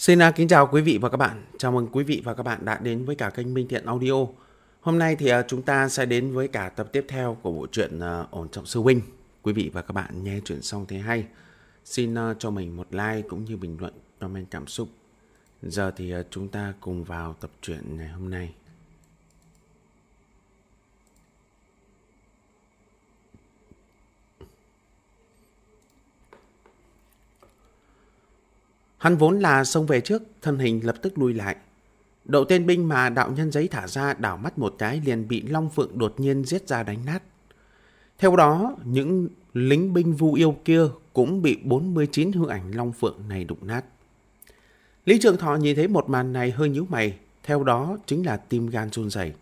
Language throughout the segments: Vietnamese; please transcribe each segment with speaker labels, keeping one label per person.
Speaker 1: Xin à, kính chào quý vị và các bạn. Chào mừng quý vị và các bạn đã đến với cả kênh Minh Thiện Audio. Hôm nay thì à, chúng ta sẽ đến với cả tập tiếp theo của bộ truyện à, Ổn Trọng Sư Huynh. Quý vị và các bạn nghe chuyện xong thấy hay. Xin cho mình một like cũng như bình luận, comment cảm xúc. Giờ thì chúng ta cùng vào tập truyện ngày hôm nay. Hắn vốn là xông về trước, thân hình lập tức lui lại. Đậu tên binh mà đạo nhân giấy thả ra đảo mắt một cái liền bị Long Phượng đột nhiên giết ra đánh nát. Theo đó, những lính binh vu yêu kia cũng bị 49 hư ảnh Long Phượng này đụng nát. Lý Trường Thọ nhìn thấy một màn này hơi nhíu mày, theo đó chính là tim gan run rẩy.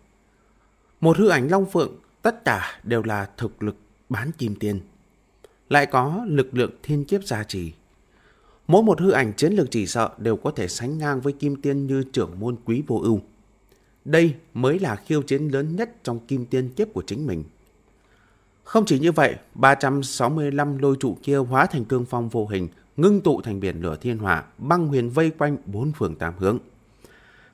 Speaker 1: Một hư ảnh Long Phượng, tất cả đều là thực lực bán kim tiền. Lại có lực lượng thiên kiếp gia trì. Mỗi một hư ảnh chiến lược chỉ sợ đều có thể sánh ngang với kim tiên như trưởng môn quý vô ưu. Đây mới là khiêu chiến lớn nhất trong kim tiên kiếp của chính mình. Không chỉ như vậy, 365 lôi trụ kia hóa thành cương phong vô hình, ngưng tụ thành biển lửa thiên hỏa, băng huyền vây quanh bốn phường tám hướng.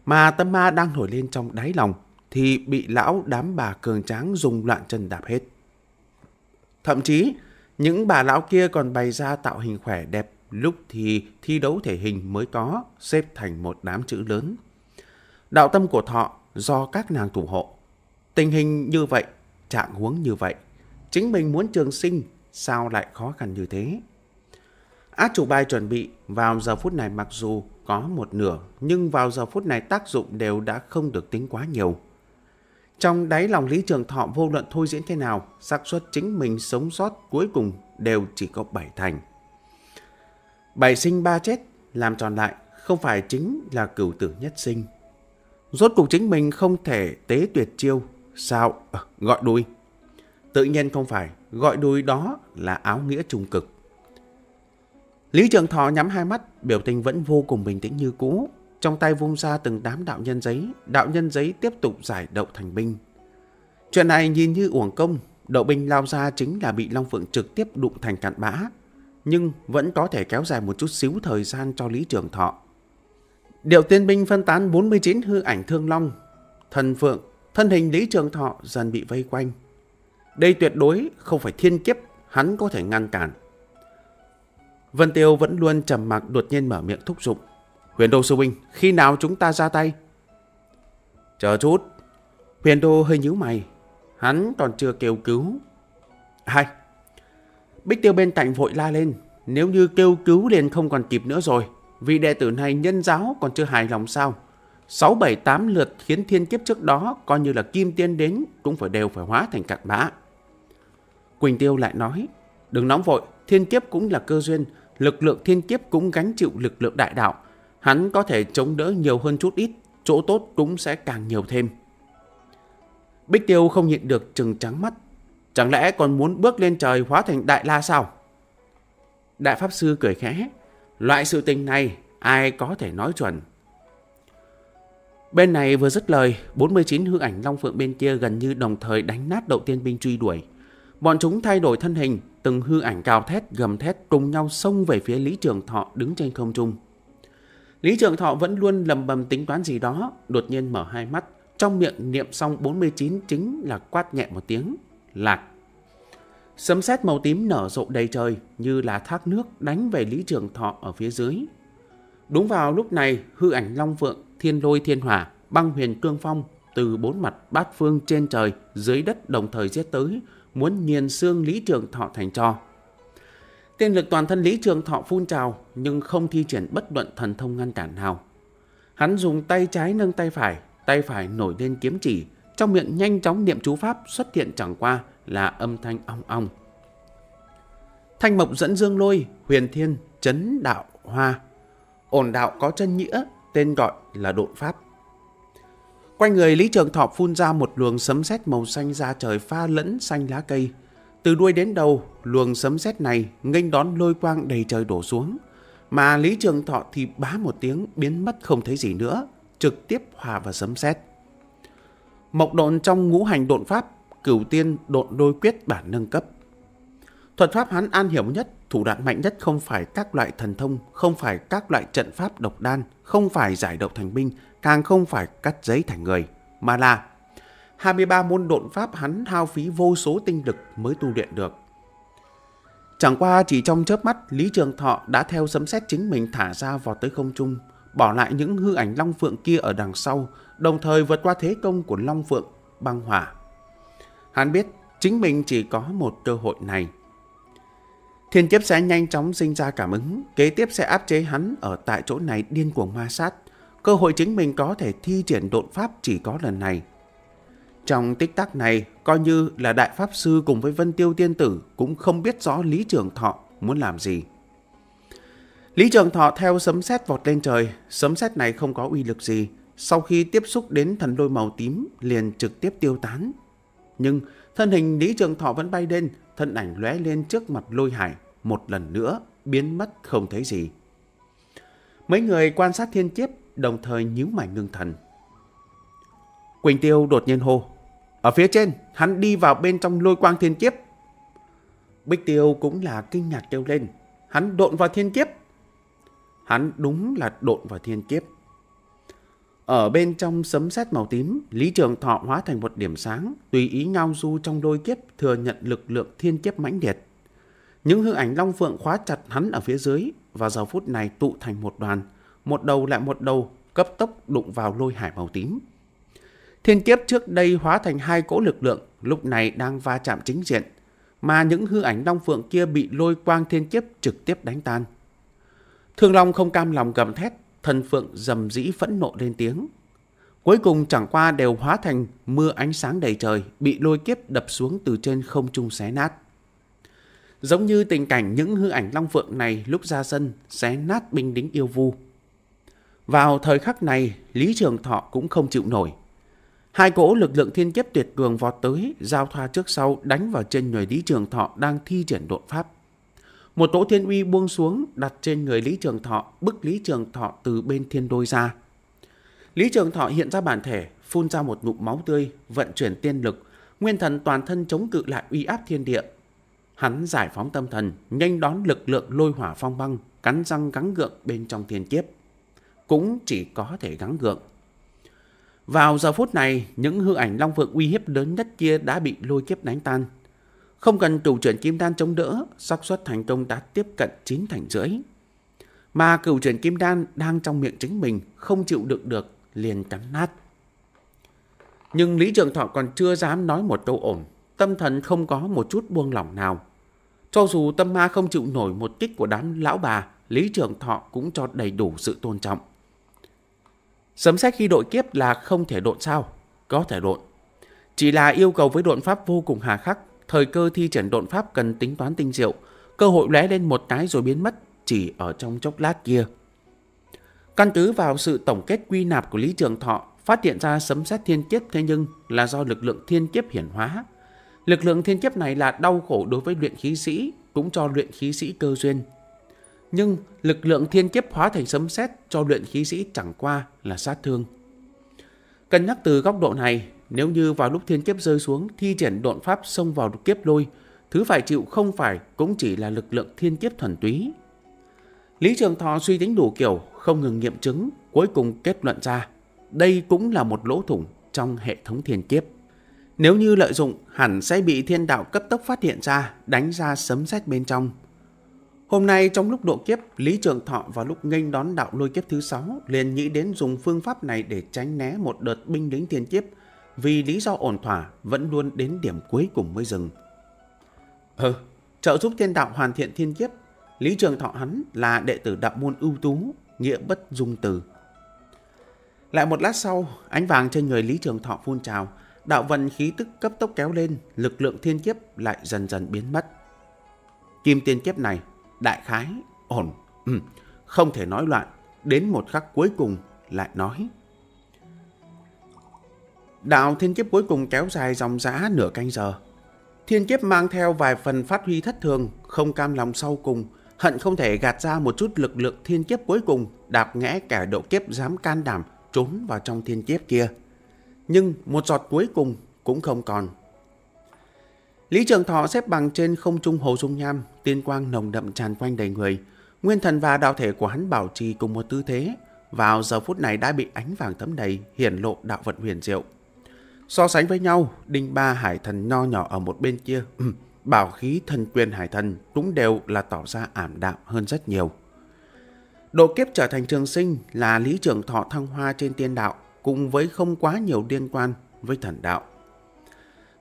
Speaker 1: Mà tâm ma đang nổi lên trong đáy lòng, thì bị lão đám bà cường tráng dùng loạn chân đạp hết. Thậm chí, những bà lão kia còn bày ra tạo hình khỏe đẹp lúc thì thi đấu thể hình mới có, xếp thành một đám chữ lớn. Đạo tâm của thọ do các nàng thủ hộ. Tình hình như vậy, trạng huống như vậy, chính mình muốn trường sinh sao lại khó khăn như thế? Át chủ bài chuẩn bị vào giờ phút này mặc dù có một nửa, nhưng vào giờ phút này tác dụng đều đã không được tính quá nhiều. Trong đáy lòng Lý Trường Thọ vô luận thôi diễn thế nào, xác suất chính mình sống sót cuối cùng đều chỉ có bảy thành. Bảy sinh ba chết, làm tròn lại không phải chính là cửu tử nhất sinh. Rốt cuộc chính mình không thể tế tuyệt chiêu, sao à, gọi đuôi. Tự nhiên không phải, gọi đuôi đó là áo nghĩa trung cực. Lý Trường Thọ nhắm hai mắt, biểu tình vẫn vô cùng bình tĩnh như cũ. Trong tay vung ra từng đám đạo nhân giấy, đạo nhân giấy tiếp tục giải đậu thành binh. Chuyện này nhìn như uổng công, đậu binh lao ra chính là bị Long Phượng trực tiếp đụng thành cạn bã, nhưng vẫn có thể kéo dài một chút xíu thời gian cho Lý Trường Thọ. Điệu tiên binh phân tán 49 hư ảnh thương long, thần phượng, thân hình Lý Trường Thọ dần bị vây quanh. Đây tuyệt đối không phải thiên kiếp hắn có thể ngăn cản. Vân Tiêu vẫn luôn trầm mặc đột nhiên mở miệng thúc giục. Huyền Đô Sư Huynh, khi nào chúng ta ra tay? Chờ chút. Huyền Đô hơi nhíu mày. Hắn còn chưa kêu cứu. Hay. Bích tiêu bên cạnh vội la lên, nếu như kêu cứu liền không còn kịp nữa rồi, vì đệ tử này nhân giáo còn chưa hài lòng sao. 678 lượt khiến thiên kiếp trước đó coi như là kim tiên đến cũng phải đều phải hóa thành cặn bã. Quỳnh Tiêu lại nói, đừng nóng vội, thiên kiếp cũng là cơ duyên, lực lượng thiên kiếp cũng gánh chịu lực lượng đại đạo. Hắn có thể chống đỡ nhiều hơn chút ít, chỗ tốt cũng sẽ càng nhiều thêm. Bích Tiêu không nhịn được trừng trắng mắt, Chẳng lẽ còn muốn bước lên trời hóa thành đại la sao? Đại Pháp Sư cười khẽ. Loại sự tình này ai có thể nói chuẩn. Bên này vừa dứt lời, 49 hư ảnh Long Phượng bên kia gần như đồng thời đánh nát đậu tiên binh truy đuổi. Bọn chúng thay đổi thân hình, từng hư ảnh cao thét, gầm thét cùng nhau xông về phía Lý Trường Thọ đứng trên không trung. Lý Trường Thọ vẫn luôn lầm bầm tính toán gì đó, đột nhiên mở hai mắt, trong miệng niệm xong 49 chính là quát nhẹ một tiếng lạc. Sấm sét màu tím nở rộ đầy trời như là thác nước đánh về Lý Trường Thọ ở phía dưới. Đúng vào lúc này, hư ảnh Long Vượng Thiên Lôi Thiên Hỏa, Băng Huyền Cương Phong từ bốn mặt bát phương trên trời, dưới đất đồng thời giết tới, muốn nghiền xương Lý Trường Thọ thành cho Tiên lực toàn thân Lý Trường Thọ phun trào nhưng không thi triển bất luận thần thông ngăn cản nào. Hắn dùng tay trái nâng tay phải, tay phải nổi lên kiếm chỉ, trong miệng nhanh chóng niệm chú pháp xuất hiện chẳng qua là âm thanh ong ong. Thanh mộc dẫn dương lôi, huyền thiên, chấn đạo, hoa. Ổn đạo có chân nghĩa, tên gọi là độn pháp. Quanh người Lý Trường Thọ phun ra một luồng sấm sét màu xanh ra trời pha lẫn xanh lá cây. Từ đuôi đến đầu, luồng sấm sét này nghênh đón lôi quang đầy trời đổ xuống. Mà Lý Trường Thọ thì bá một tiếng biến mất không thấy gì nữa, trực tiếp hòa vào sấm sét. Mộc độn trong ngũ hành độn pháp, cửu tiên độn đôi quyết bản nâng cấp. Thuật pháp hắn an hiểu nhất, thủ đoạn mạnh nhất không phải các loại thần thông, không phải các loại trận pháp độc đan, không phải giải độc thành binh, càng không phải cắt giấy thành người, mà là 23 môn độn pháp hắn hao phí vô số tinh lực mới tu luyện được. Chẳng qua chỉ trong chớp mắt, Lý Trường Thọ đã theo sấm xét chính mình thả ra vào tới không trung, bỏ lại những hư ảnh long phượng kia ở đằng sau, đồng thời vượt qua thế công của Long Phượng, băng hỏa. Hắn biết chính mình chỉ có một cơ hội này. Thiên kiếp sẽ nhanh chóng sinh ra cảm ứng, kế tiếp sẽ áp chế hắn ở tại chỗ này điên cuồng ma sát. Cơ hội chính mình có thể thi triển độn pháp chỉ có lần này. Trong tích tắc này, coi như là Đại Pháp Sư cùng với Vân Tiêu Tiên Tử cũng không biết rõ Lý Trường Thọ muốn làm gì. Lý Trường Thọ theo sấm sét vọt lên trời, sấm sét này không có uy lực gì, sau khi tiếp xúc đến thần lôi màu tím liền trực tiếp tiêu tán. Nhưng thân hình Lý Trường Thọ vẫn bay lên, thân ảnh lóe lên trước mặt lôi hải, một lần nữa biến mất không thấy gì. Mấy người quan sát thiên kiếp đồng thời nhíu mày ngưng thần. Quỳnh Tiêu đột nhiên hô. Ở phía trên, hắn đi vào bên trong lôi quang thiên kiếp. Bích Tiêu cũng là kinh ngạc kêu lên. Hắn độn vào thiên kiếp. Hắn đúng là độn vào thiên kiếp. Ở bên trong sấm sét màu tím, Lý Trường Thọ hóa thành một điểm sáng, tùy ý ngao du trong đôi kiếp thừa nhận lực lượng thiên kiếp mãnh liệt. Những hư ảnh Long Phượng khóa chặt hắn ở phía dưới và giờ phút này tụ thành một đoàn, một đầu lại một đầu, cấp tốc đụng vào lôi hải màu tím. Thiên kiếp trước đây hóa thành hai cỗ lực lượng, lúc này đang va chạm chính diện, mà những hư ảnh Long Phượng kia bị lôi quang thiên kiếp trực tiếp đánh tan. Thương Long không cam lòng gầm thét, Thần Phượng dầm dĩ phẫn nộ lên tiếng. Cuối cùng chẳng qua đều hóa thành mưa ánh sáng đầy trời, bị lôi kiếp đập xuống từ trên không trung xé nát. Giống như tình cảnh những hư ảnh Long Phượng này lúc ra sân xé nát binh đính yêu vu. Vào thời khắc này, Lý Trường Thọ cũng không chịu nổi. Hai cỗ lực lượng thiên kiếp tuyệt cường vọt tới, giao thoa trước sau đánh vào trên người Lý Trường Thọ đang thi triển độn pháp. Một tổ thiên uy buông xuống đặt trên người Lý Trường Thọ, bức Lý Trường Thọ từ bên thiên đôi ra. Lý Trường Thọ hiện ra bản thể, phun ra một ngụm máu tươi, vận chuyển tiên lực, nguyên thần toàn thân chống cự lại uy áp thiên địa. Hắn giải phóng tâm thần, nhanh đón lực lượng lôi hỏa phong băng, cắn răng gắng gượng bên trong thiên kiếp. Cũng chỉ có thể gắng gượng. Vào giờ phút này, những hư ảnh Long Phượng uy hiếp lớn nhất kia đã bị lôi kiếp đánh tan, không cần cửu chuyển kim đan chống đỡ, xác suất thành công đã tiếp cận 9 thành rưỡi. Mà cửu chuyển kim đan đang trong miệng chính mình, không chịu đựng được, liền cắn nát. Nhưng Lý Trường Thọ còn chưa dám nói một câu ổn, tâm thần không có một chút buông lỏng nào. Cho dù tâm ma không chịu nổi một kích của đám lão bà, Lý Trường Thọ cũng cho đầy đủ sự tôn trọng. Sấm xét khi đội kiếp là không thể độn sao? Có thể độn. Chỉ là yêu cầu với độn pháp vô cùng hà khắc, thời cơ thi triển độn pháp cần tính toán tinh diệu, cơ hội lóe lên một cái rồi biến mất chỉ ở trong chốc lát kia. Căn cứ vào sự tổng kết quy nạp của Lý Trường Thọ, phát hiện ra sấm xét thiên kiếp thế nhưng là do lực lượng thiên kiếp hiển hóa. Lực lượng thiên kiếp này là đau khổ đối với luyện khí sĩ, cũng cho luyện khí sĩ cơ duyên. Nhưng lực lượng thiên kiếp hóa thành sấm xét cho luyện khí sĩ chẳng qua là sát thương. Cân nhắc từ góc độ này, nếu như vào lúc thiên kiếp rơi xuống thi triển độn pháp xông vào kiếp lôi, thứ phải chịu không phải cũng chỉ là lực lượng thiên kiếp thuần túy. Lý Trường Thọ suy tính đủ kiểu, không ngừng nghiệm chứng, cuối cùng kết luận ra, đây cũng là một lỗ thủng trong hệ thống thiên kiếp. Nếu như lợi dụng, hẳn sẽ bị thiên đạo cấp tốc phát hiện ra, đánh ra sấm sét bên trong. Hôm nay trong lúc độ kiếp, Lý Trường Thọ vào lúc nghênh đón đạo lôi kiếp thứ 6 liền nghĩ đến dùng phương pháp này để tránh né một đợt binh lính thiên kiếp vì lý do ổn thỏa vẫn luôn đến điểm cuối cùng mới dừng. Ừ, trợ giúp thiên đạo hoàn thiện thiên kiếp, Lý Trường Thọ hắn là đệ tử đạo môn ưu tú, nghĩa bất dung từ. Lại một lát sau, ánh vàng trên người Lý Trường Thọ phun trào, đạo vận khí tức cấp tốc kéo lên, lực lượng thiên kiếp lại dần dần biến mất. Kim tiên kiếp này, đại khái, ổn, ừ, không thể nói loạn, đến một khắc cuối cùng lại nói. Đạo thiên kiếp cuối cùng kéo dài dòng giã nửa canh giờ. Thiên kiếp mang theo vài phần phát huy thất thường, không cam lòng sau cùng, hận không thể gạt ra một chút lực lượng thiên kiếp cuối cùng, đạp ngẽ kẻ độ kiếp dám can đảm trốn vào trong thiên kiếp kia. Nhưng một giọt cuối cùng cũng không còn. Lý Trường Thọ xếp bằng trên không trung hồ dung nham, tiên quang nồng đậm tràn quanh đầy người. Nguyên thần và đạo thể của hắn bảo trì cùng một tư thế, vào giờ phút này đã bị ánh vàng thấm đầy, hiển lộ đạo vận huyền diệu. So sánh với nhau, đinh ba hải thần nho nhỏ ở một bên kia, ừ, bảo khí thần quyền hải thần cũng đều là tỏ ra ảm đạm hơn rất nhiều. Độ kiếp trở thành trường sinh là lý trưởng thọ thăng hoa trên tiên đạo cùng với không quá nhiều liên quan với thần đạo.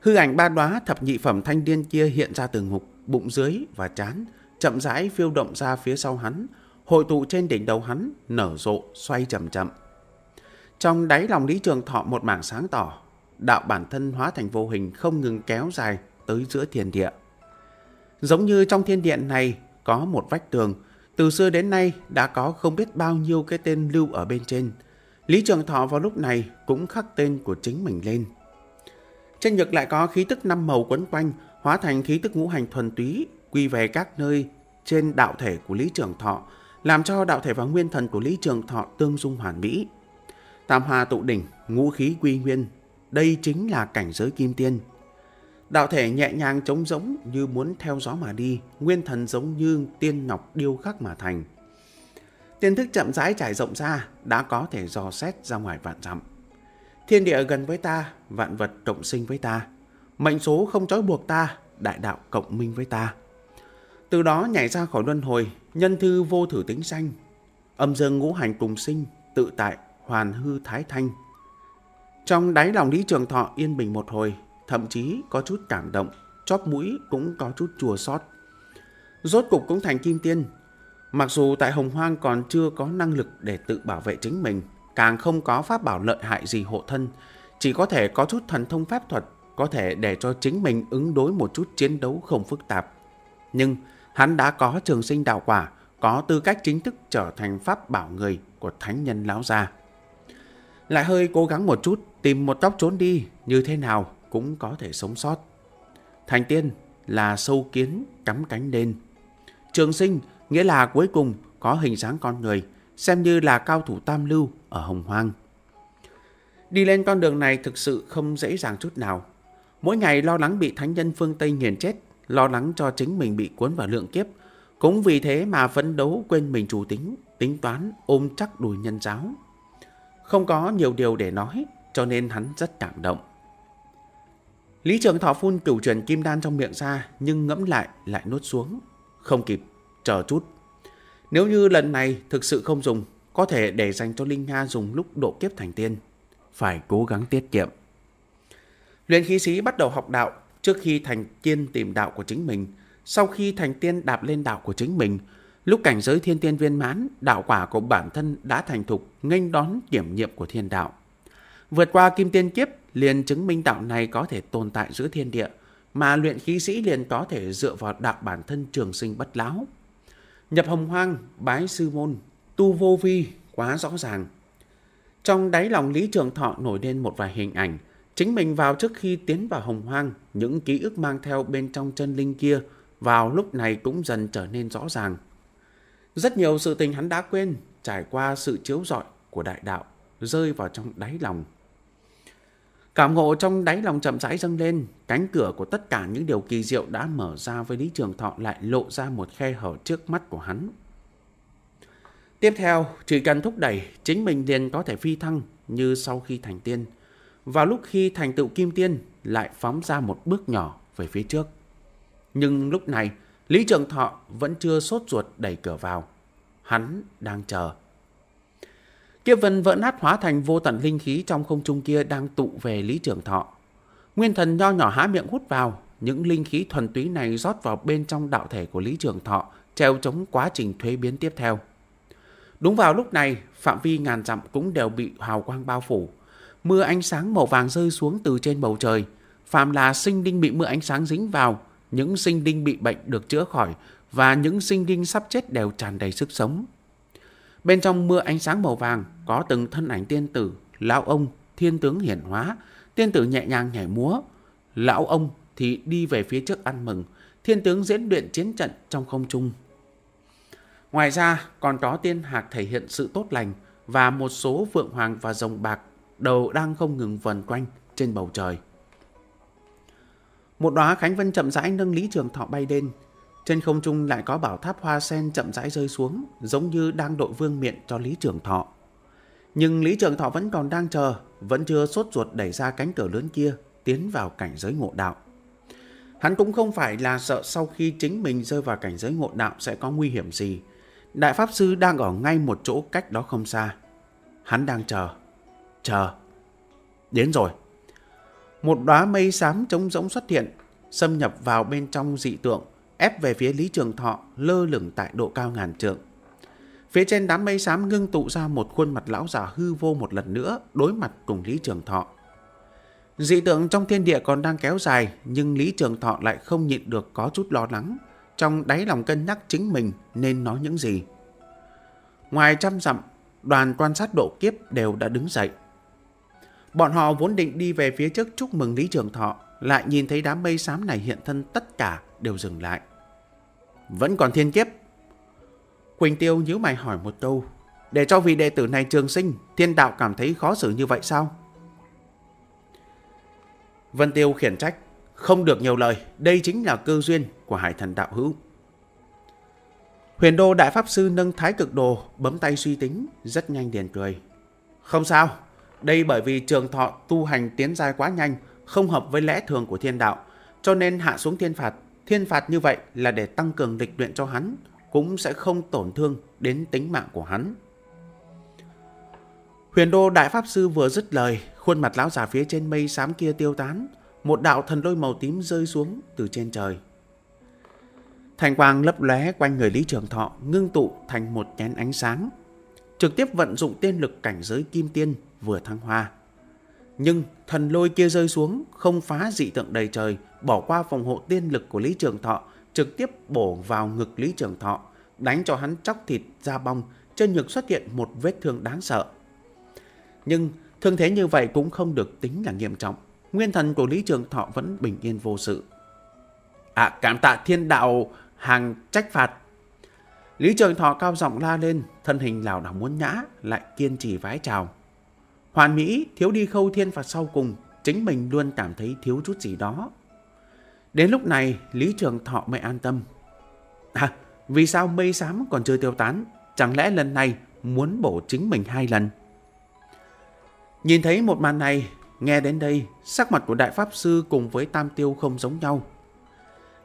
Speaker 1: Hư ảnh ba đóa thập nhị phẩm thanh điên kia hiện ra từ ngục, bụng dưới và chán, chậm rãi phiêu động ra phía sau hắn, hội tụ trên đỉnh đầu hắn, nở rộ, xoay chậm chậm. Trong đáy lòng Lý Trường Thọ một mảng sáng tỏ, đạo bản thân hóa thành vô hình không ngừng kéo dài tới giữa thiên địa. Giống như trong thiên điện này có một vách tường, từ xưa đến nay đã có không biết bao nhiêu cái tên lưu ở bên trên. Lý Trường Thọ vào lúc này cũng khắc tên của chính mình lên. Trên ngực lại có khí tức năm màu quấn quanh, hóa thành khí tức ngũ hành thuần túy, quy về các nơi trên đạo thể của Lý Trường Thọ, làm cho đạo thể và nguyên thần của Lý Trường Thọ tương dung hoàn mỹ. Tam hòa tụ đỉnh, ngũ khí quy nguyên, đây chính là cảnh giới kim tiên. Đạo thể nhẹ nhàng trống rỗng như muốn theo gió mà đi, nguyên thần giống như tiên ngọc điêu khắc mà thành. Tiên thức chậm rãi trải rộng ra, đã có thể dò xét ra ngoài vạn dặm. Thiên địa gần với ta, vạn vật cộng sinh với ta. Mệnh số không trói buộc ta, đại đạo cộng minh với ta. Từ đó nhảy ra khỏi luân hồi, nhân thư vô thử tính sanh. Âm dương ngũ hành cùng sinh, tự tại, hoàn hư thái thanh, trong đáy lòng Lý Trường Thọ yên bình một hồi, thậm chí có chút cảm động, chóp mũi cũng có chút chùa xót. Rốt cục cũng thành kim tiên. Mặc dù tại Hồng Hoang còn chưa có năng lực để tự bảo vệ chính mình, càng không có pháp bảo lợi hại gì hộ thân, chỉ có thể có chút thần thông pháp thuật, có thể để cho chính mình ứng đối một chút chiến đấu không phức tạp. Nhưng hắn đã có trường sinh đạo quả, có tư cách chính thức trở thành pháp bảo người của thánh nhân lão gia. Lại hơi cố gắng một chút, Tìm một góc trốn đi, như thế nào cũng có thể sống sót. Thành tiên là sâu kiến cắm cánh lên. Trường sinh nghĩa là cuối cùng có hình dáng con người, xem như là cao thủ tam lưu ở Hồng Hoang. Đi lên con đường này thực sự không dễ dàng chút nào. Mỗi ngày lo lắng bị thánh nhân phương Tây nghiền chết, lo lắng cho chính mình bị cuốn vào lượng kiếp. Cũng vì thế mà phấn đấu quên mình chủ tính, tính toán, ôm chắc đùi nhân giáo. Không có nhiều điều để nói, cho nên hắn rất cảm động. Lý Trường Thọ phun cửu truyền kim đan trong miệng ra, nhưng ngẫm lại lại nuốt xuống. Không kịp, chờ chút. Nếu như lần này thực sự không dùng, có thể để dành cho Linh Nga dùng lúc độ kiếp thành tiên. Phải cố gắng tiết kiệm. Luyện khí sĩ bắt đầu học đạo trước khi thành tiên tìm đạo của chính mình. Sau khi thành tiên đạp lên đạo của chính mình, lúc cảnh giới thiên tiên viên mãn, đạo quả của bản thân đã thành thục, nghênh đón kiểm nghiệm của thiên đạo. Vượt qua kim tiên kiếp liền chứng minh đạo này có thể tồn tại giữa thiên địa, mà luyện khí sĩ liền có thể dựa vào đạo bản thân trường sinh bất lão. Nhập hồng hoang, bái sư môn, tu vô vi, quá rõ ràng. Trong đáy lòng Lý Trường Thọ nổi lên một vài hình ảnh, chính mình vào trước khi tiến vào hồng hoang, những ký ức mang theo bên trong chân linh kia vào lúc này cũng dần trở nên rõ ràng. Rất nhiều sự tình hắn đã quên, trải qua sự chiếu rọi của đại đạo, rơi vào trong đáy lòng Cảm ngộ trong đáy lòng chậm rãi dâng lên, cánh cửa của tất cả những điều kỳ diệu đã mở ra với Lý Trường Thọ lại lộ ra một khe hở trước mắt của hắn. Tiếp theo, chỉ cần thúc đẩy, chính mình liền có thể phi thăng như sau khi thành tiên. và lúc khi thành tựu kim tiên, lại phóng ra một bước nhỏ về phía trước. Nhưng lúc này, Lý Trường Thọ vẫn chưa sốt ruột đẩy cửa vào. Hắn đang chờ. Kiếp vân vỡ nát hóa thành vô tận linh khí trong không trung kia đang tụ về Lý Trường Thọ. Nguyên thần nho nhỏ há miệng hút vào, những linh khí thuần túy này rót vào bên trong đạo thể của Lý Trường Thọ, treo chống quá trình thuế biến tiếp theo. Đúng vào lúc này, phạm vi ngàn dặm cũng đều bị hào quang bao phủ. Mưa ánh sáng màu vàng rơi xuống từ trên bầu trời. Phạm là sinh Đinh bị mưa ánh sáng dính vào, những sinh Đinh bị bệnh được chữa khỏi và những sinh Đinh sắp chết đều tràn đầy sức sống. Bên trong mưa ánh sáng màu vàng có từng thân ảnh tiên tử, lão ông, thiên tướng hiển hóa, tiên tử nhẹ nhàng nhảy múa. Lão ông thì đi về phía trước ăn mừng, thiên tướng diễn luyện chiến trận trong không trung. Ngoài ra còn có tiên hạc thể hiện sự tốt lành và một số vượng hoàng và rồng bạc đầu đang không ngừng vần quanh trên bầu trời. Một đóa khánh vân chậm rãi nâng Lý Trường Thọ bay lên, trên không trung lại có bảo tháp hoa sen chậm rãi rơi xuống, giống như đang đội vương miện cho Lý Trường Thọ. Nhưng Lý Trường Thọ vẫn còn đang chờ, vẫn chưa sốt ruột đẩy ra cánh cửa lớn kia, tiến vào cảnh giới ngộ đạo. Hắn cũng không phải là sợ sau khi chính mình rơi vào cảnh giới ngộ đạo sẽ có nguy hiểm gì. Đại Pháp Sư đang ở ngay một chỗ cách đó không xa. Hắn đang chờ. Chờ. Đến rồi. Một đóa mây xám trống rỗng xuất hiện, xâm nhập vào bên trong dị tượng, ép về phía Lý Trường Thọ lơ lửng tại độ cao ngàn trượng. Phía trên đám mây xám ngưng tụ ra một khuôn mặt lão già hư vô một lần nữa đối mặt cùng Lý Trường Thọ. Dị tượng trong thiên địa còn đang kéo dài nhưng Lý Trường Thọ lại không nhịn được có chút lo lắng. Trong đáy lòng cân nhắc chính mình nên nói những gì. Ngoài trăm dặm, đoàn quan sát độ kiếp đều đã đứng dậy. Bọn họ vốn định đi về phía trước chúc mừng Lý Trường Thọ, lại nhìn thấy đám mây xám này hiện thân tất cả đều dừng lại. Vẫn còn thiên kiếp. Quỳnh Tiêu nhíu mày hỏi một câu. Để cho vị đệ tử này trường sinh, thiên đạo cảm thấy khó xử như vậy sao? Vân Tiêu khiển trách. Không được nhiều lời, đây chính là cơ duyên của hải thần đạo hữu. Huyền đô đại pháp sư nâng thái cực đồ, bấm tay suy tính, rất nhanh điền cười. Không sao, đây bởi vì trường thọ tu hành tiến dài quá nhanh, không hợp với lẽ thường của thiên đạo, cho nên hạ xuống thiên phạt Thiên phạt như vậy là để tăng cường lịch luyện cho hắn, cũng sẽ không tổn thương đến tính mạng của hắn. Huyền đô đại pháp sư vừa dứt lời, khuôn mặt lão giả phía trên mây xám kia tiêu tán, một đạo thần lôi màu tím rơi xuống từ trên trời. Thành quang lấp lóe quanh người Lý Trường Thọ ngưng tụ thành một nhánh ánh sáng, trực tiếp vận dụng tiên lực cảnh giới kim tiên vừa thăng hoa. Nhưng thần lôi kia rơi xuống, không phá dị tượng đầy trời, bỏ qua phòng hộ tiên lực của Lý Trường Thọ, trực tiếp bổ vào ngực Lý Trường Thọ, đánh cho hắn chóc thịt ra bong, trên ngực xuất hiện một vết thương đáng sợ. Nhưng thương thế như vậy cũng không được tính là nghiêm trọng, nguyên thần của Lý Trường Thọ vẫn bình yên vô sự. À cảm tạ thiên đạo hàng trách phạt. Lý Trường Thọ cao giọng la lên, thân hình lảo đảo muốn nhã lại kiên trì vái chào. Hoàn Mỹ thiếu đi khâu thiên phạt sau cùng, chính mình luôn cảm thấy thiếu chút gì đó. Đến lúc này, Lý Trường Thọ mới an tâm. À, vì sao mây xám còn chưa tiêu tán? Chẳng lẽ lần này muốn bổ chính mình hai lần? Nhìn thấy một màn này, nghe đến đây, sắc mặt của Đại Pháp Sư cùng với Tam Tiêu không giống nhau.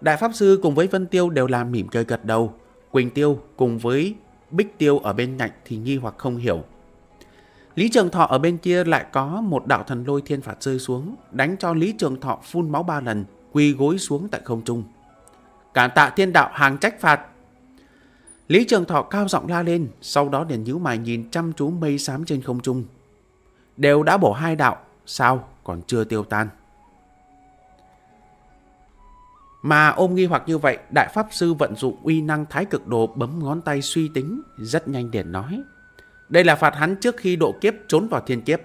Speaker 1: Đại Pháp Sư cùng với Vân Tiêu đều làm mỉm cười gật đầu. Quỳnh Tiêu cùng với Bích Tiêu ở bên cạnh thì nghi hoặc không hiểu. Lý Trường Thọ ở bên kia lại có một đạo thần lôi thiên phạt rơi xuống, đánh cho Lý Trường Thọ phun máu ba lần, quỳ gối xuống tại không trung. Cảm tạ thiên đạo hàng trách phạt. Lý Trường Thọ cao giọng la lên, sau đó liền nhíu mày nhìn chăm chú mây xám trên không trung. Đều đã bổ hai đạo, sao còn chưa tiêu tan. Mà ôm nghi hoặc như vậy, Đại Pháp Sư vận dụng uy năng thái cực đồ bấm ngón tay suy tính, rất nhanh điển nói. Đây là phạt hắn trước khi độ kiếp trốn vào thiên kiếp.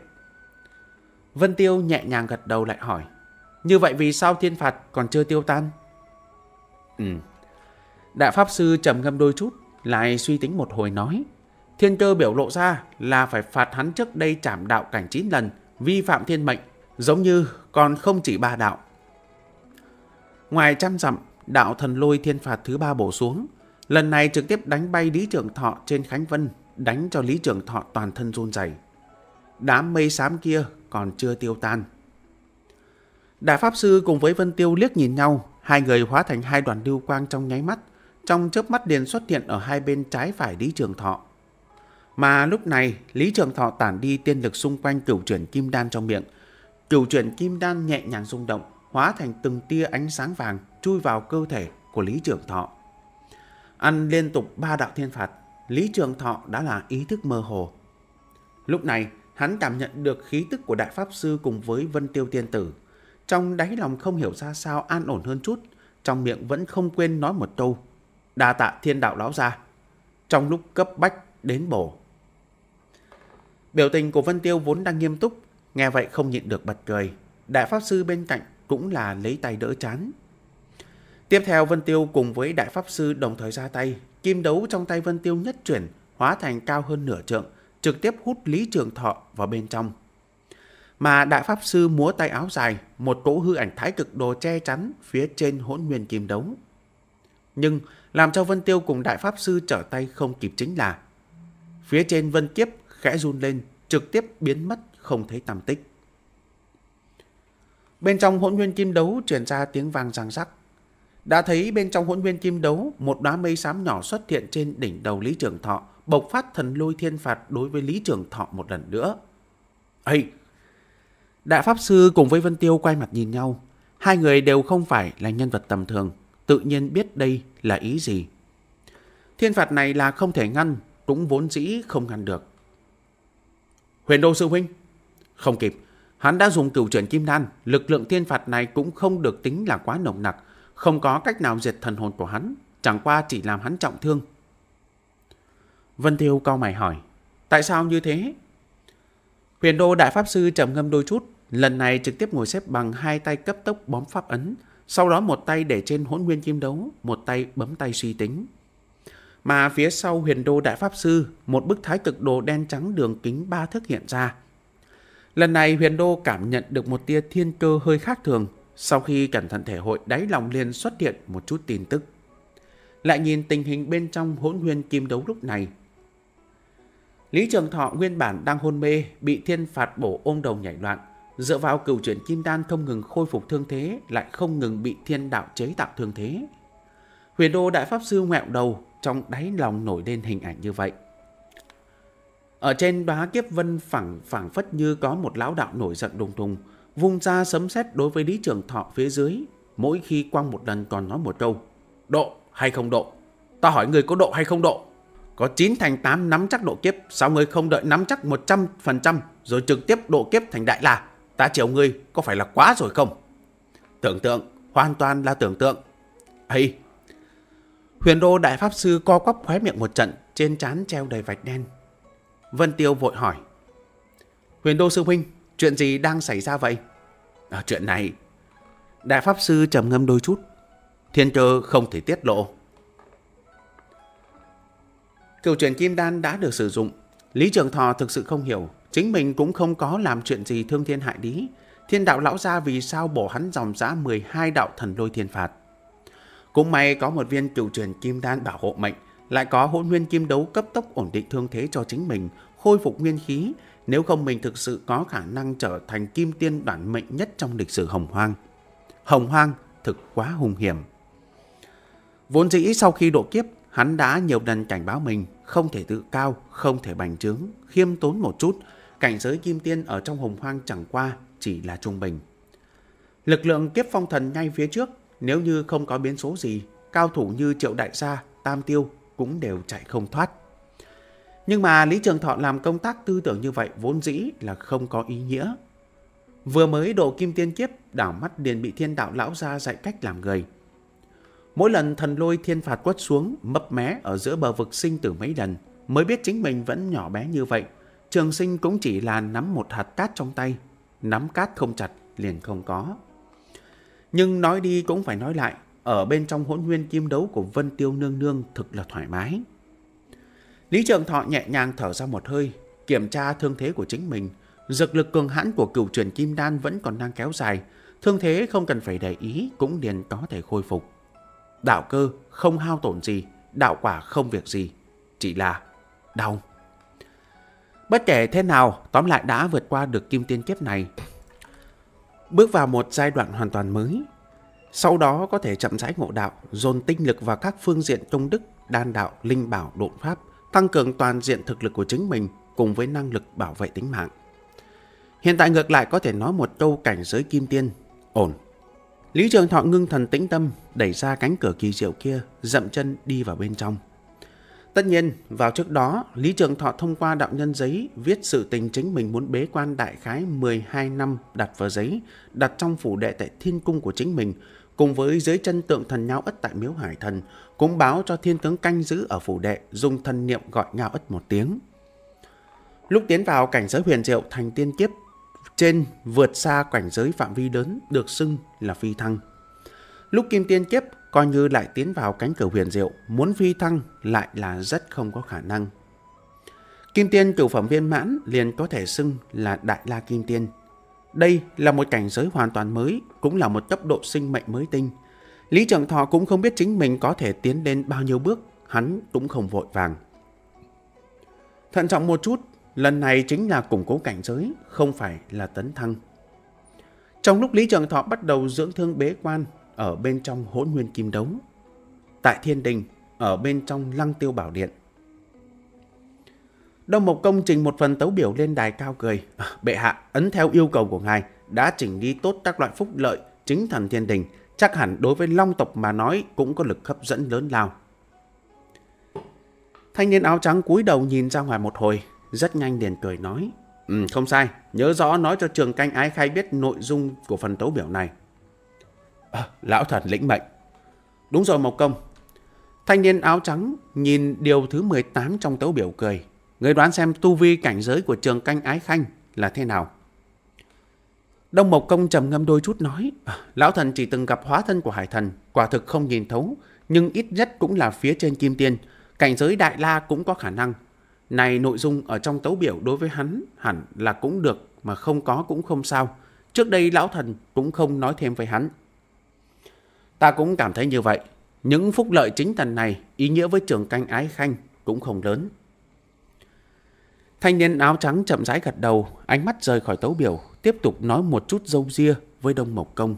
Speaker 1: Vân Tiêu nhẹ nhàng gật đầu lại hỏi. Như vậy vì sao thiên phạt còn chưa tiêu tan? Ừ. Đại Pháp Sư trầm ngâm đôi chút, lại suy tính một hồi nói. Thiên cơ biểu lộ ra là phải phạt hắn trước đây chảm đạo cảnh 9 lần, vi phạm thiên mệnh, giống như còn không chỉ ba đạo. Ngoài trăm dặm, đạo thần lôi thiên phạt thứ ba bổ xuống, lần này trực tiếp đánh bay Lý trưởng Thọ trên Khánh Vân đánh cho Lý Trường Thọ toàn thân run rẩy. Đám mây xám kia còn chưa tiêu tan. Đại Pháp Sư cùng với Vân Tiêu liếc nhìn nhau, hai người hóa thành hai đoàn lưu quang trong nháy mắt, trong chớp mắt liền xuất hiện ở hai bên trái phải Lý Trường Thọ. Mà lúc này, Lý Trường Thọ tản đi tiên lực xung quanh cửu chuyển kim đan trong miệng. Cửu chuyển kim đan nhẹ nhàng rung động, hóa thành từng tia ánh sáng vàng chui vào cơ thể của Lý Trường Thọ. Ăn liên tục ba đạo thiên phạt, Lý Trường Thọ đã là ý thức mơ hồ. Lúc này, hắn cảm nhận được khí tức của Đại Pháp Sư cùng với Vân Tiêu Tiên Tử. Trong đáy lòng không hiểu ra sao an ổn hơn chút, trong miệng vẫn không quên nói một câu. Đà tạ thiên đạo lão ra. Trong lúc cấp bách đến bổ. Biểu tình của Vân Tiêu vốn đang nghiêm túc, nghe vậy không nhịn được bật cười. Đại Pháp Sư bên cạnh cũng là lấy tay đỡ chán. Tiếp theo Vân Tiêu cùng với Đại Pháp Sư đồng thời ra tay, Kim đấu trong tay Vân Tiêu nhất chuyển, hóa thành cao hơn nửa trượng, trực tiếp hút Lý Trường Thọ vào bên trong. Mà Đại Pháp Sư múa tay áo dài, một cỗ hư ảnh thái cực đồ che chắn phía trên hỗn nguyên kim đấu. Nhưng làm cho Vân Tiêu cùng Đại Pháp Sư trở tay không kịp chính là phía trên Vân Kiếp khẽ run lên, trực tiếp biến mất không thấy tầm tích. Bên trong hỗn nguyên kim đấu truyền ra tiếng vang răng rắc. Đã thấy bên trong hỗn nguyên kim đấu, một đám mây xám nhỏ xuất hiện trên đỉnh đầu Lý Trường Thọ, bộc phát thần lôi thiên phạt đối với Lý Trường Thọ một lần nữa. Ây! Đại Pháp Sư cùng với Vân Tiêu quay mặt nhìn nhau. Hai người đều không phải là nhân vật tầm thường, tự nhiên biết đây là ý gì. Thiên phạt này là không thể ngăn, cũng vốn dĩ không ngăn được. Huyền Đô Sư Huynh! Không kịp, hắn đã dùng cửu chuyển kim đan, lực lượng thiên phạt này cũng không được tính là quá nồng nặc, không có cách nào diệt thần hồn của hắn, chẳng qua chỉ làm hắn trọng thương. Vân Thiêu cao mày hỏi, tại sao như thế? Huyền Đô Đại Pháp Sư trầm ngâm đôi chút, lần này trực tiếp ngồi xếp bằng hai tay cấp tốc bóm pháp ấn, sau đó một tay để trên hỗn nguyên kim đấu, một tay bấm tay suy tính. Mà phía sau huyền đô đại pháp sư, một bức thái cực đồ đen trắng đường kính ba thước hiện ra. Lần này huyền đô cảm nhận được một tia thiên cơ hơi khác thường, sau khi cẩn thận thể hội, đáy lòng liền xuất hiện một chút tin tức. Lại nhìn tình hình bên trong hỗn nguyên kim đấu lúc này. Lý Trường Thọ nguyên bản đang hôn mê, bị thiên phạt bổ ôm đầu nhảy loạn. Dựa vào cựu chuyển kim đan không ngừng khôi phục thương thế, lại không ngừng bị thiên đạo chế tạo thương thế. Huyền đô đại pháp sư ngẹo đầu, trong đáy lòng nổi lên hình ảnh như vậy. Ở trên đóa kiếp vân phẳng phẳng phất như có một lão đạo nổi giận đùng đùng, vung ra sấm sét đối với Lý trưởng Thọ phía dưới, mỗi khi quăng một lần còn nói một câu, độ hay không độ? Ta hỏi người có độ hay không độ? Có 9 thành 8 nắm chắc độ kiếp, sao người không đợi nắm chắc 100% rồi trực tiếp độ kiếp thành đại la Ta chiều ngươi có phải là quá rồi không? Tưởng tượng, hoàn toàn là tưởng tượng. ấy Huyền đô đại pháp sư co quắp khóe miệng một trận, trên trán treo đầy vạch đen. Vân Tiêu vội hỏi. Huyền đô sư huynh, Chuyện gì đang xảy ra vậy? À, chuyện này... Đại Pháp Sư trầm ngâm đôi chút. Thiên cơ không thể tiết lộ. Cựu truyền kim đan đã được sử dụng. Lý Trường Thọ thực sự không hiểu. Chính mình cũng không có làm chuyện gì thương thiên hại lý. Thiên đạo lão ra vì sao bổ hắn dòng giã 12 đạo thần lôi thiên phạt. Cũng may có một viên cựu truyền kim đan bảo hộ mệnh, lại có hỗn nguyên kim đấu cấp tốc ổn định thương thế cho chính mình, khôi phục nguyên khí, nếu không mình thực sự có khả năng trở thành kim tiên đoạn mệnh nhất trong lịch sử hồng hoang. Hồng hoang thực quá hung hiểm. Vốn dĩ sau khi độ kiếp, hắn đã nhiều lần cảnh báo mình không thể tự cao, không thể bành trướng, khiêm tốn một chút. Cảnh giới kim tiên ở trong hồng hoang chẳng qua chỉ là trung bình. Lực lượng kiếp phong thần ngay phía trước, nếu như không có biến số gì, cao thủ như triệu đại gia, tam tiêu cũng đều chạy không thoát. Nhưng mà Lý Trường Thọ làm công tác tư tưởng như vậy vốn dĩ là không có ý nghĩa. Vừa mới độ kim tiên kiếp, đảo mắt liền bị thiên đạo lão ra dạy cách làm người. Mỗi lần thần lôi thiên phạt quất xuống, mấp mé ở giữa bờ vực sinh tử mấy lần, mới biết chính mình vẫn nhỏ bé như vậy. Trường sinh cũng chỉ là nắm một hạt cát trong tay, nắm cát không chặt liền không có. Nhưng nói đi cũng phải nói lại, ở bên trong hỗn nguyên kim đấu của Vân Tiêu Nương Nương thực là thoải mái. Lý Trường Thọ nhẹ nhàng thở ra một hơi, kiểm tra thương thế của chính mình. Dược lực cường hãn của cựu truyền kim đan vẫn còn đang kéo dài, thương thế không cần phải để ý cũng liền có thể khôi phục. Đạo cơ không hao tổn gì, đạo quả không việc gì, chỉ là đau. Bất kể thế nào, tóm lại đã vượt qua được kim tiên kiếp này. Bước vào một giai đoạn hoàn toàn mới. Sau đó có thể chậm rãi ngộ đạo, dồn tinh lực vào các phương diện trung đức, đan đạo, linh bảo, độn pháp – tăng cường toàn diện thực lực của chính mình cùng với năng lực bảo vệ tính mạng. Hiện tại ngược lại có thể nói một câu cảnh giới kim tiên, ổn. Lý Trường Thọ ngưng thần tĩnh tâm, đẩy ra cánh cửa kỳ diệu kia, dậm chân đi vào bên trong. Tất nhiên, vào trước đó, Lý Trường Thọ thông qua đạo nhân giấy viết sự tình chính mình muốn bế quan đại khái 12 năm đặt vào giấy, đặt trong phủ đệ tại thiên cung của chính mình, cùng với dưới chân tượng thần Nhao Ất tại miếu Hải Thần, cũng báo cho thiên tướng canh giữ ở phủ đệ dùng thần niệm gọi Nhao Ất một tiếng. Lúc tiến vào cảnh giới huyền diệu thành tiên kiếp trên vượt xa cảnh giới phạm vi lớn được xưng là phi thăng. Lúc kim tiên kiếp coi như lại tiến vào cánh cửa huyền diệu, muốn phi thăng lại là rất không có khả năng. Kim tiên cửu phẩm viên mãn liền có thể xưng là đại la kim tiên, đây là một cảnh giới hoàn toàn mới, cũng là một cấp độ sinh mệnh mới tinh. Lý Trường Thọ cũng không biết chính mình có thể tiến lên bao nhiêu bước, hắn cũng không vội vàng. Thận trọng một chút, lần này chính là củng cố cảnh giới, không phải là tấn thăng. Trong lúc Lý Trường Thọ bắt đầu dưỡng thương bế quan ở bên trong hỗn nguyên kim đấu, tại thiên đình, ở bên trong lăng tiêu bảo điện, Đông Mộc Công trình một phần tấu biểu lên đài cao cười. À, bệ hạ, ấn theo yêu cầu của ngài, đã chỉnh đi tốt các loại phúc lợi, chính thần thiên đình. Chắc hẳn đối với long tộc mà nói cũng có lực hấp dẫn lớn lao. Thanh niên áo trắng cúi đầu nhìn ra ngoài một hồi, rất nhanh liền cười nói. Ừ, không sai, nhớ rõ nói cho trường canh ái khai biết nội dung của phần tấu biểu này. À, lão thần lĩnh mệnh. Đúng rồi Mộc Công. Thanh niên áo trắng nhìn điều thứ 18 trong tấu biểu cười, Người đoán xem tu vi cảnh giới của trường canh ái khanh là thế nào? Đông Mộc Công trầm ngâm đôi chút nói, lão thần chỉ từng gặp hóa thân của hải thần, quả thực không nhìn thấu, nhưng ít nhất cũng là phía trên kim tiên, cảnh giới đại la cũng có khả năng. Này nội dung ở trong tấu biểu đối với hắn hẳn là cũng được mà không có cũng không sao. Trước đây lão thần cũng không nói thêm với hắn. Ta cũng cảm thấy như vậy. Những phúc lợi chính thần này ý nghĩa với trường canh ái khanh cũng không lớn. Thanh niên áo trắng chậm rãi gật đầu, ánh mắt rời khỏi tấu biểu, tiếp tục nói một chút dâu ria với Đông Mộc Công.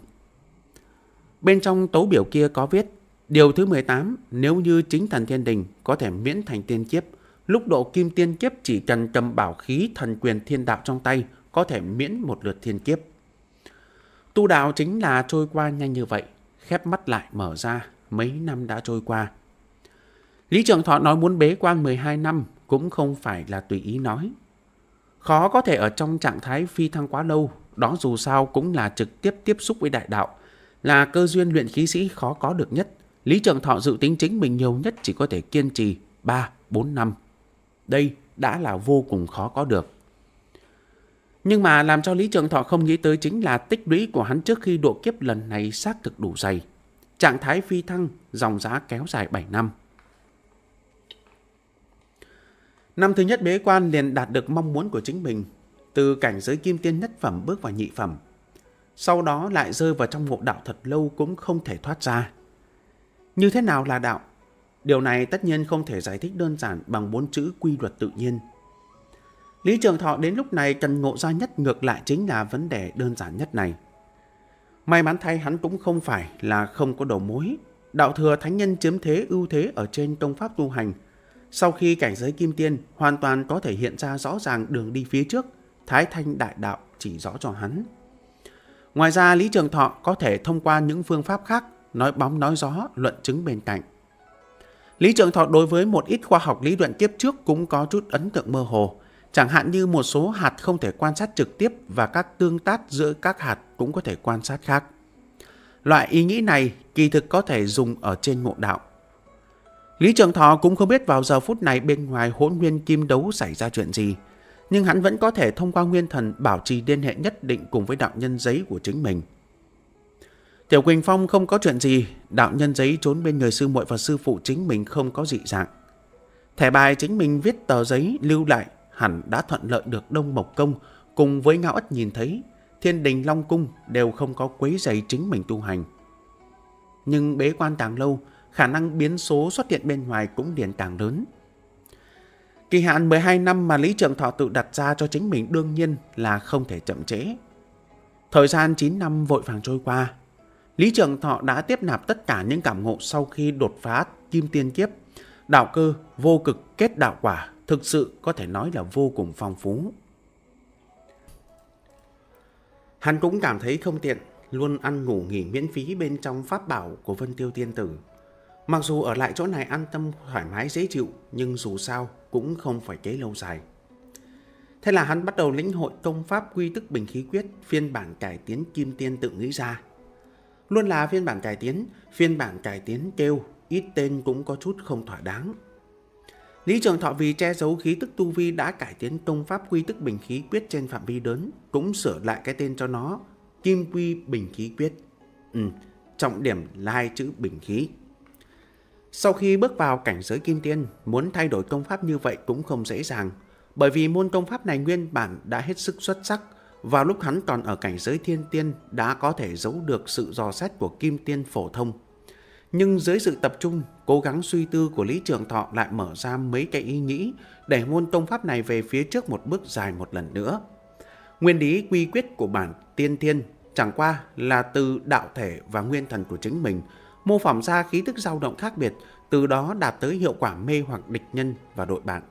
Speaker 1: Bên trong tấu biểu kia có viết, điều thứ 18, nếu như chính thần thiên đình có thể miễn thành tiên kiếp, lúc độ kim tiên kiếp chỉ cần cầm bảo khí thần quyền thiên đạo trong tay, có thể miễn một lượt thiên kiếp. Tu đạo chính là trôi qua nhanh như vậy, khép mắt lại mở ra, mấy năm đã trôi qua. Lý Trường Thọ nói muốn bế quan 12 năm, cũng không phải là tùy ý nói. Khó có thể ở trong trạng thái phi thăng quá lâu, đó dù sao cũng là trực tiếp tiếp xúc với đại đạo, là cơ duyên luyện khí sĩ khó có được nhất. Lý Trường Thọ dự tính chính mình nhiều nhất chỉ có thể kiên trì 3, 4 năm. Đây đã là vô cùng khó có được. Nhưng mà làm cho Lý Trường Thọ không nghĩ tới chính là tích lũy của hắn trước khi độ kiếp lần này xác thực đủ dày. Trạng thái phi thăng, dòng giá kéo dài 7 năm. Năm thứ nhất bế quan liền đạt được mong muốn của chính mình, từ cảnh giới kim tiên nhất phẩm bước vào nhị phẩm. Sau đó lại rơi vào trong ngộ đạo thật lâu cũng không thể thoát ra. Như thế nào là đạo? Điều này tất nhiên không thể giải thích đơn giản bằng bốn chữ quy luật tự nhiên. Lý Trường Thọ đến lúc này cần ngộ ra nhất ngược lại chính là vấn đề đơn giản nhất này. May mắn thay hắn cũng không phải là không có đầu mối. Đạo thừa thánh nhân chiếm thế ưu thế ở trên công pháp tu hành – sau khi cảnh giới kim tiên hoàn toàn có thể hiện ra rõ ràng đường đi phía trước, Thái Thanh Đại Đạo chỉ rõ cho hắn. Ngoài ra Lý Trường Thọ có thể thông qua những phương pháp khác nói bóng nói gió, luận chứng bên cạnh. Lý Trường Thọ đối với một ít khoa học lý luận kiếp trước cũng có chút ấn tượng mơ hồ, chẳng hạn như một số hạt không thể quan sát trực tiếp và các tương tác giữa các hạt cũng có thể quan sát khác. Loại ý nghĩ này kỳ thực có thể dùng ở trên ngộ đạo. Lý Trường Thọ cũng không biết vào giờ phút này bên ngoài hỗn nguyên kim đấu xảy ra chuyện gì, nhưng hắn vẫn có thể thông qua nguyên thần bảo trì liên hệ nhất định cùng với đạo nhân giấy của chính mình. Tiểu Quỳnh Phong không có chuyện gì, đạo nhân giấy trốn bên người sư muội và sư phụ chính mình không có dị dạng. Thẻ bài chính mình viết tờ giấy lưu lại hẳn đã thuận lợi được Đông Mộc Công cùng với Ngao Ất nhìn thấy, Thiên Đình Long Cung đều không có quấy giày chính mình tu hành. Nhưng bế quan tàng lâu, khả năng biến số xuất hiện bên ngoài cũng liền càng lớn. Kỳ hạn 12 năm mà Lý Trường Thọ tự đặt ra cho chính mình đương nhiên là không thể chậm trễ. Thời gian 9 năm vội vàng trôi qua, Lý Trường Thọ đã tiếp nạp tất cả những cảm ngộ sau khi đột phá kim tiên kiếp, đạo cơ, vô cực, kết đạo quả, thực sự có thể nói là vô cùng phong phú. Hắn cũng cảm thấy không tiện, luôn ăn ngủ nghỉ miễn phí bên trong pháp bảo của Vân Tiêu Tiên Tử. Mặc dù ở lại chỗ này an tâm thoải mái dễ chịu nhưng dù sao cũng không phải kế lâu dài. Thế là hắn bắt đầu lĩnh hội công pháp quy tức bình khí quyết phiên bản cải tiến kim tiên tự nghĩ ra. Luôn là phiên bản cải tiến, phiên bản cải tiến kêu, ít tên cũng có chút không thỏa đáng. Lý Trường Thọ vì che giấu khí tức tu vi đã cải tiến công pháp quy tức bình khí quyết trên phạm vi lớn, cũng sửa lại cái tên cho nó, kim quy bình khí quyết. Ừ, trọng điểm là hai chữ bình khí. Sau khi bước vào cảnh giới kim tiên, muốn thay đổi công pháp như vậy cũng không dễ dàng, bởi vì môn công pháp này nguyên bản đã hết sức xuất sắc, vào lúc hắn còn ở cảnh giới thiên tiên đã có thể giấu được sự dò xét của kim tiên phổ thông. Nhưng dưới sự tập trung, cố gắng suy tư của Lý Trường Thọ lại mở ra mấy cái ý nghĩ để môn công pháp này về phía trước một bước dài một lần nữa. Nguyên lý quy quyết của bản tiên thiên chẳng qua là từ đạo thể và nguyên thần của chính mình – mô phỏng ra khí tức dao động khác biệt, từ đó đạt tới hiệu quả mê hoặc địch nhân và đội bạn.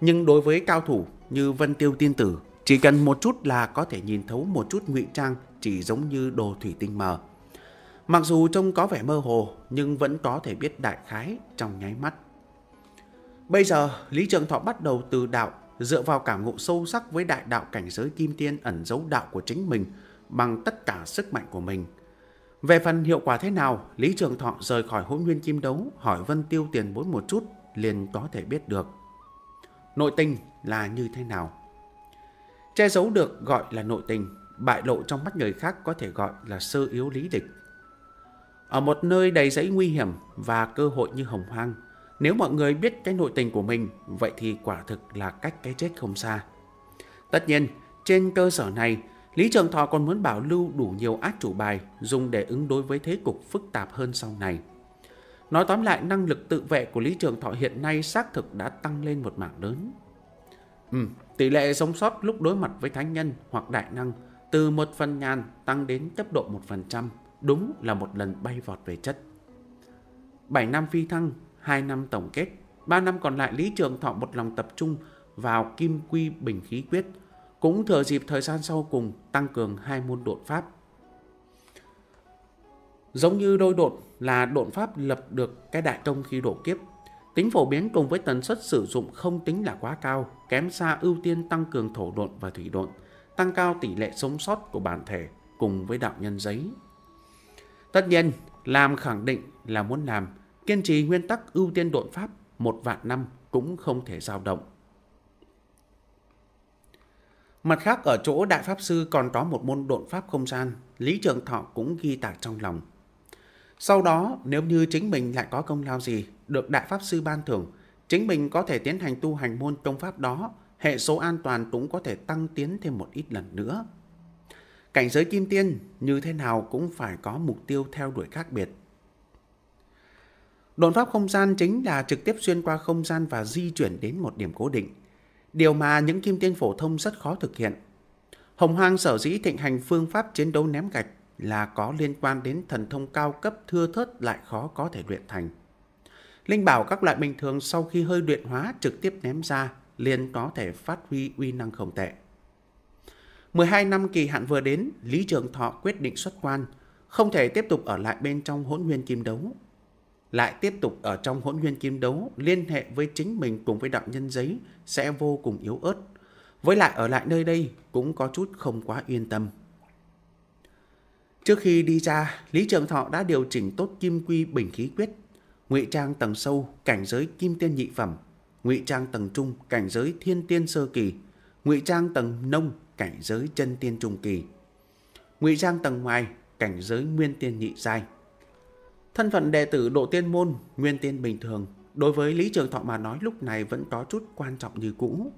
Speaker 1: Nhưng đối với cao thủ như Vân Tiêu Tiên Tử, chỉ cần một chút là có thể nhìn thấu một chút ngụy trang chỉ giống như đồ thủy tinh mờ. Mặc dù trông có vẻ mơ hồ nhưng vẫn có thể biết đại khái trong nháy mắt. Bây giờ, Lý Trường Thọ bắt đầu từ đạo, dựa vào cảm ngộ sâu sắc với đại đạo cảnh giới kim tiên ẩn dấu đạo của chính mình bằng tất cả sức mạnh của mình – về phần hiệu quả thế nào, Lý Trường Thọ rời khỏi hỗn nguyên chim đấu, hỏi Vân Tiêu tiền bối một chút, liền có thể biết được. Nội tình là như thế nào? Che giấu được gọi là nội tình, bại lộ trong mắt người khác có thể gọi là sơ yếu lý địch. Ở một nơi đầy dãy nguy hiểm và cơ hội như hồng hoang, nếu mọi người biết cái nội tình của mình, vậy thì quả thực là cách cái chết không xa. Tất nhiên, trên cơ sở này, Lý Trường Thọ còn muốn bảo lưu đủ nhiều át chủ bài dùng để ứng đối với thế cục phức tạp hơn sau này. Nói tóm lại, năng lực tự vệ của Lý Trường Thọ hiện nay xác thực đã tăng lên một mảng lớn. Ừ, tỷ lệ sống sót lúc đối mặt với thánh nhân hoặc đại năng từ một phần ngàn tăng đến cấp độ một phần trăm, đúng là một lần bay vọt về chất. 7 năm phi thăng, 2 năm tổng kết, 3 năm còn lại Lý Trường Thọ một lòng tập trung vào kim quy bình khí quyết – cũng thừa dịp thời gian sau cùng tăng cường hai môn đột pháp. Giống như đôi đột là đột pháp lập được cái đại tông khi độ kiếp. Tính phổ biến cùng với tần suất sử dụng không tính là quá cao, kém xa ưu tiên tăng cường thổ độn và thủy độn, tăng cao tỷ lệ sống sót của bản thể cùng với đạo nhân giấy. Tất nhiên, làm khẳng định là muốn làm, kiên trì nguyên tắc ưu tiên độn pháp một vạn năm cũng không thể dao động. Mặt khác ở chỗ Đại Pháp Sư còn có một môn độn pháp không gian, Lý Trường Thọ cũng ghi tạc trong lòng. Sau đó, nếu như chính mình lại có công lao gì, được Đại Pháp Sư ban thưởng, chính mình có thể tiến hành tu hành môn công pháp đó, hệ số an toàn cũng có thể tăng tiến thêm một ít lần nữa. Cảnh giới kim tiên như thế nào cũng phải có mục tiêu theo đuổi khác biệt. Độn pháp không gian chính là trực tiếp xuyên qua không gian và di chuyển đến một điểm cố định – điều mà những kim tiên phổ thông rất khó thực hiện. Hồng Hoang sở dĩ thịnh hành phương pháp chiến đấu ném gạch là có liên quan đến thần thông cao cấp thưa thớt lại khó có thể luyện thành. Linh bảo các loại bình thường sau khi hơi luyện hóa trực tiếp ném ra liền có thể phát huy uy năng không tệ. 12 năm kỳ hạn vừa đến, Lý Trường Thọ quyết định xuất quan, không thể tiếp tục ở lại bên trong hỗn nguyên kim đấu lại tiếp tục ở trong hỗn nguyên kiếm đấu liên hệ với chính mình cùng với đạo nhân giấy sẽ vô cùng yếu ớt. Với lại ở lại nơi đây cũng có chút không quá yên tâm. Trước khi đi ra, Lý Trường Thọ đã điều chỉnh tốt kim quy bình khí quyết, ngụy trang tầng sâu cảnh giới kim tiên nhị phẩm, ngụy trang tầng trung cảnh giới thiên tiên sơ kỳ, ngụy trang tầng nông cảnh giới chân tiên trung kỳ, ngụy trang tầng ngoài cảnh giới nguyên tiên nhị giai. Thân phận đệ tử độ tiên môn, nguyên tiên bình thường, đối với Lý Trường Thọ mà nói lúc này vẫn có chút quan trọng như cũ.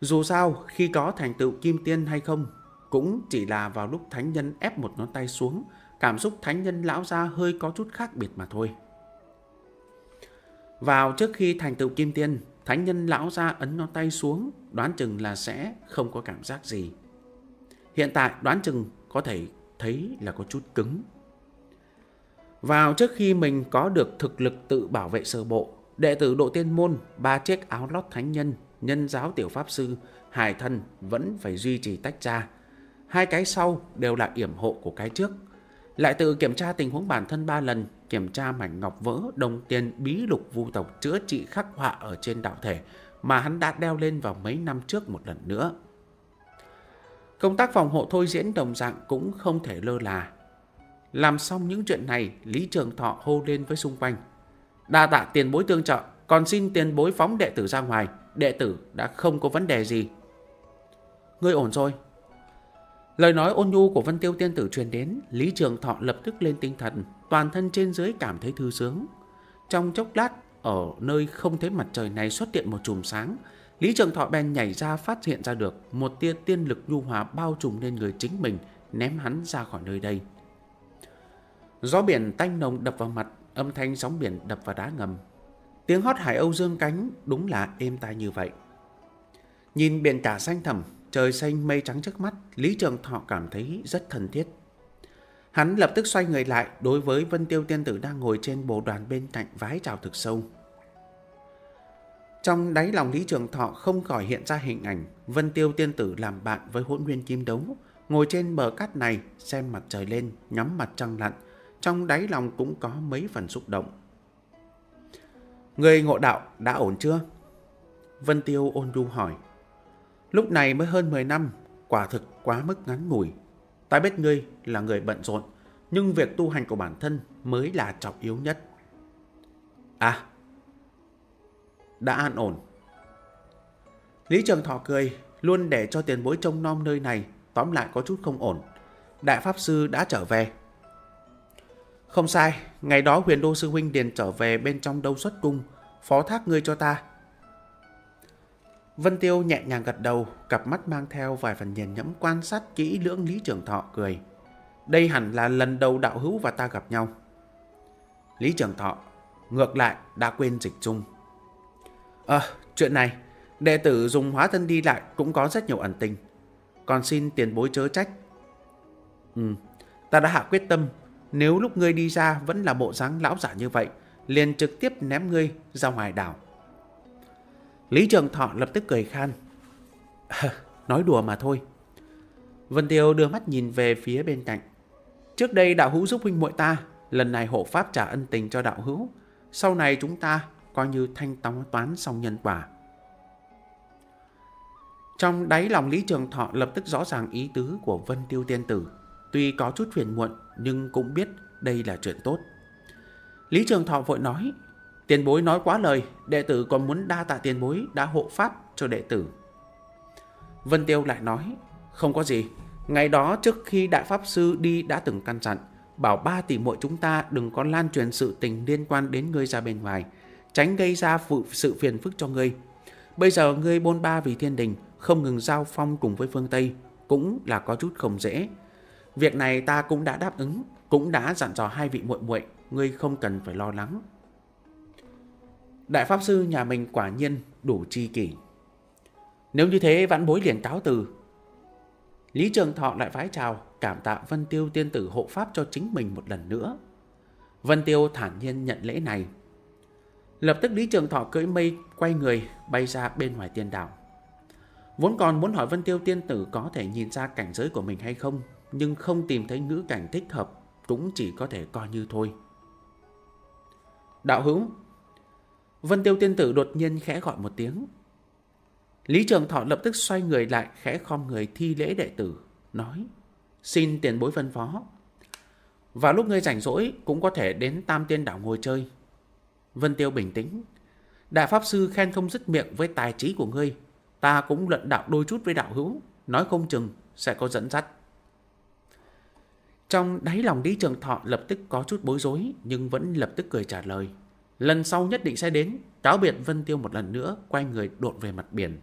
Speaker 1: Dù sao, khi có thành tựu kim tiên hay không, cũng chỉ là vào lúc thánh nhân ép một ngón tay xuống, cảm xúc thánh nhân lão ra hơi có chút khác biệt mà thôi. Vào trước khi thành tựu kim tiên, thánh nhân lão ra ấn ngón tay xuống, đoán chừng là sẽ không có cảm giác gì. Hiện tại đoán chừng có thể thấy là có chút cứng. Vào trước khi mình có được thực lực tự bảo vệ sơ bộ, đệ tử độ tiên môn, ba chiếc áo lót thánh nhân, nhân giáo tiểu pháp sư, hải thân vẫn phải duy trì tách ra. Hai cái sau đều là yểm hộ của cái trước. Lại tự kiểm tra tình huống bản thân ba lần, kiểm tra mảnh ngọc vỡ đồng tiền bí lục vu tộc chữa trị khắc họa ở trên đạo thể mà hắn đã đeo lên vào mấy năm trước một lần nữa. Công tác phòng hộ thôi diễn đồng dạng cũng không thể lơ là. Làm xong những chuyện này, Lý Trường Thọ hô lên với xung quanh. Đa tạ tiền bối tương trợ, còn xin tiền bối phóng đệ tử ra ngoài. Đệ tử đã không có vấn đề gì. Ngươi ổn rồi. Lời nói ôn nhu của Vân Tiêu Tiên Tử truyền đến, Lý Trường Thọ lập tức lên tinh thần, toàn thân trên dưới cảm thấy thư sướng. Trong chốc lát, ở nơi không thấy mặt trời này xuất hiện một chùm sáng, Lý Trường Thọ bèn nhảy ra phát hiện ra được một tia tiên lực nhu hòa bao trùm lên người chính mình, ném hắn ra khỏi nơi đây. Gió biển tanh nồng đập vào mặt, âm thanh sóng biển đập vào đá ngầm. Tiếng hót hải âu dương cánh đúng là êm tai như vậy. Nhìn biển cả xanh thẳm, trời xanh mây trắng trước mắt, Lý Trường Thọ cảm thấy rất thân thiết. Hắn lập tức xoay người lại đối với Vân Tiêu Tiên Tử đang ngồi trên bộ đoàn bên cạnh vái chào thực sâu. Trong đáy lòng Lý Trường Thọ không khỏi hiện ra hình ảnh Vân Tiêu Tiên Tử làm bạn với hỗn nguyên kim đấu, ngồi trên bờ cát này xem mặt trời lên, nhắm mặt trăng lặn, trong đáy lòng cũng có mấy phần xúc động. Người ngộ đạo đã ổn chưa? Vân Tiêu ôn du hỏi. Lúc này mới hơn 10 năm, quả thực quá mức ngắn ngủi. Ta biết ngươi là người bận rộn, nhưng việc tu hành của bản thân mới là trọng yếu nhất. À, đã an ổn. Lý Trường Thọ cười, luôn để cho tiền bối trông nom nơi này, tóm lại có chút không ổn. Đại Pháp Sư đã trở về, không sai, ngày đó huyền đô sư huynh điền trở về bên trong đâu xuất cung, phó thác ngươi cho ta. Vân Tiêu nhẹ nhàng gật đầu, cặp mắt mang theo vài phần nhìn nhẫm quan sát kỹ lưỡng Lý Trường Thọ cười. Đây hẳn là lần đầu đạo hữu và ta gặp nhau. Lý Trường Thọ, ngược lại, đã quên dịch chung. Ờ, chuyện này, đệ tử dùng hóa thân đi lại cũng có rất nhiều ẩn tình. Còn xin tiền bối chớ trách. Ừ, ta đã hạ quyết tâm nếu lúc ngươi đi ra vẫn là bộ dáng lão giả như vậy, liền trực tiếp ném ngươi ra ngoài đảo. Lý Trường Thọ lập tức cười khan. nói đùa mà thôi. Vân Tiêu đưa mắt nhìn về phía bên cạnh. Trước đây đạo hữu giúp huynh muội ta, lần này hộ pháp trả ân tình cho đạo hữu. Sau này chúng ta coi như thanh tóng toán xong nhân quả. Trong đáy lòng Lý Trường Thọ lập tức rõ ràng ý tứ của Vân Tiêu Tiên Tử. Tuy có chút phiền muộn nhưng cũng biết đây là chuyện tốt. Lý Trường Thọ vội nói, tiền bối nói quá lời, đệ tử còn muốn đa tạ tiền bối đã hộ pháp cho đệ tử. Vân Tiêu lại nói, không có gì, ngày đó trước khi Đại Pháp Sư đi đã từng căn dặn, bảo ba tỷ muội chúng ta đừng có lan truyền sự tình liên quan đến ngươi ra bên ngoài, tránh gây ra sự phiền phức cho ngươi. Bây giờ ngươi bôn ba vì thiên đình, không ngừng giao phong cùng với phương Tây, cũng là có chút không dễ. Việc này ta cũng đã đáp ứng, cũng đã dặn dò hai vị muội muội, ngươi không cần phải lo lắng. Đại Pháp Sư nhà mình quả nhiên đủ chi kỷ. Nếu như thế vãn bối liền cáo từ. Lý Trường Thọ lại vái chào, cảm tạ Vân Tiêu tiên tử hộ Pháp cho chính mình một lần nữa. Vân Tiêu thản nhiên nhận lễ này. Lập tức Lý Trường Thọ cưỡi mây quay người bay ra bên ngoài tiên đảo. Vốn còn muốn hỏi Vân Tiêu tiên tử có thể nhìn ra cảnh giới của mình hay không, nhưng không tìm thấy ngữ cảnh thích hợp cũng chỉ có thể coi như thôi. Đạo hữu Vân Tiêu Tiên Tử đột nhiên khẽ gọi một tiếng. Lý Trường Thọ lập tức xoay người lại khẽ khom người thi lễ đệ tử, nói Xin tiền bối phân phó. vào lúc ngươi rảnh rỗi cũng có thể đến Tam Tiên Đảo ngồi chơi. Vân Tiêu bình tĩnh. Đại Pháp Sư khen không dứt miệng với tài trí của ngươi. Ta cũng luận đạo đôi chút với đạo hữu, nói không chừng sẽ có dẫn dắt. Trong đáy lòng Lý Trường Thọ lập tức có chút bối rối nhưng vẫn lập tức cười trả lời. Lần sau nhất định sẽ đến, cáo biệt Vân Tiêu một lần nữa, quay người đột về mặt biển.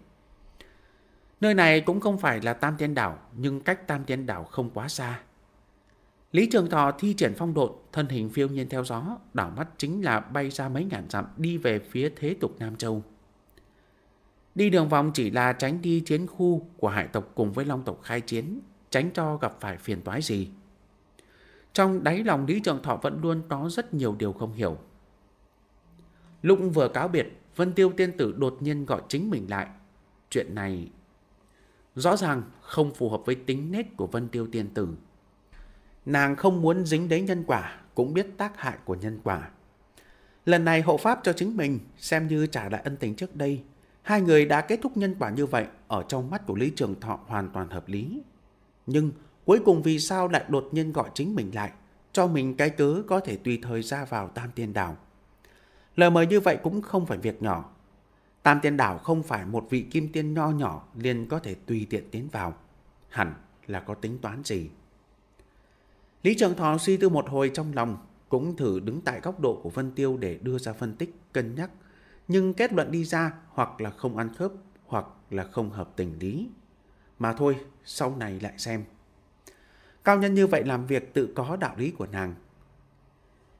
Speaker 1: Nơi này cũng không phải là Tam Tiên Đảo, nhưng cách Tam Tiên Đảo không quá xa. Lý Trường Thọ thi triển phong độn, thân hình phiêu nhiên theo gió, đảo mắt chính là bay ra mấy ngàn dặm đi về phía thế tục Nam Châu. Đi đường vòng chỉ là tránh đi chiến khu của hải tộc cùng với long tộc khai chiến, tránh cho gặp phải phiền toái gì. Trong đáy lòng Lý Trường Thọ vẫn luôn có rất nhiều điều không hiểu. Lúc vừa cáo biệt, Vân Tiêu Tiên Tử đột nhiên gọi chính mình lại. Chuyện này rõ ràng không phù hợp với tính nết của Vân Tiêu Tiên Tử. Nàng không muốn dính đến nhân quả, cũng biết tác hại của nhân quả. Lần này hộ pháp cho chính mình, xem như trả lại ân tình trước đây. Hai người đã kết thúc nhân quả như vậy, ở trong mắt của Lý Trường Thọ hoàn toàn hợp lý. Nhưng Cuối cùng vì sao lại đột nhiên gọi chính mình lại, cho mình cái cớ có thể tùy thời ra vào Tam Tiên Đảo. Lời mời như vậy cũng không phải việc nhỏ. Tam Tiên Đảo không phải một vị kim tiên nho nhỏ liền có thể tùy tiện tiến vào. Hẳn là có tính toán gì. Lý Trường Thọ suy tư một hồi trong lòng, cũng thử đứng tại góc độ của Vân Tiêu để đưa ra phân tích, cân nhắc. Nhưng kết luận đi ra hoặc là không ăn khớp, hoặc là không hợp tình lý. Mà thôi, sau này lại xem. Cao nhân như vậy làm việc tự có đạo lý của nàng.